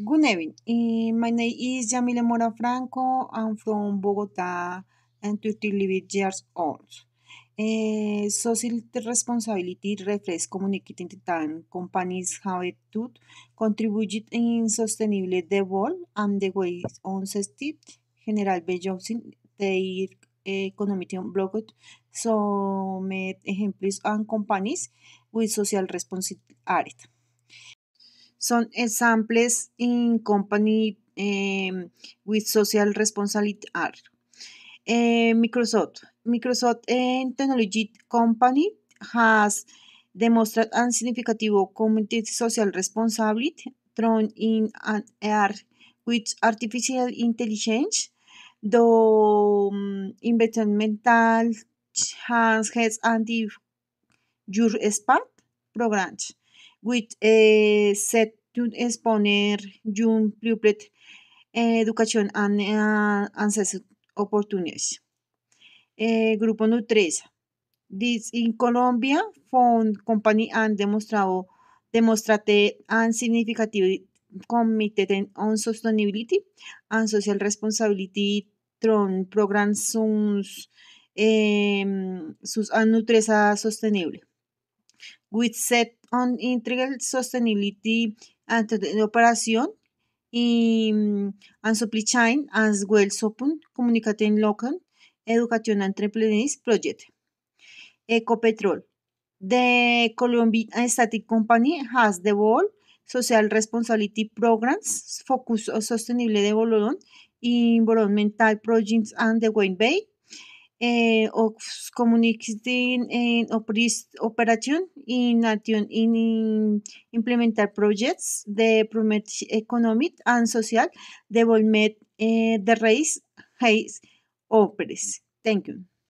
Good evening. my name is Yamile Mora Franco. I'm from Bogota and 30 years old. Eh, social responsibility reflects communicating that Companies have to contribute in sustainable development and the ways on state general balancing the economic block So, met examples and companies with social responsibility son examples in company em, with social responsibility are eh, Microsoft. Microsoft and eh, technology company has demonstrated a significant community social responsibility thrown in an with artificial intelligence. The um, mm, environmental changes and the your spot programs with se eh, set to exponer young people eh, education and oportunidades. Eh, opportunities. grupo Nutresa. This in Colombia, found company han demostrado, demostrate and significativo committed on sustainability and social responsibility tron programs sus, eh, sus sostenible with set on integral sustainability and the operation in, mm, and supply chain as well open communicating local education and entrepreneurs project. Ecopetrol. The Colombian Static Company has the developed social responsibility programs focused on sustainable development, environmental projects, and the wind bay eh, ox en, en operación in action in implementar projects de promet economic and social development eh, de raíz, raíz, operes. Thank you.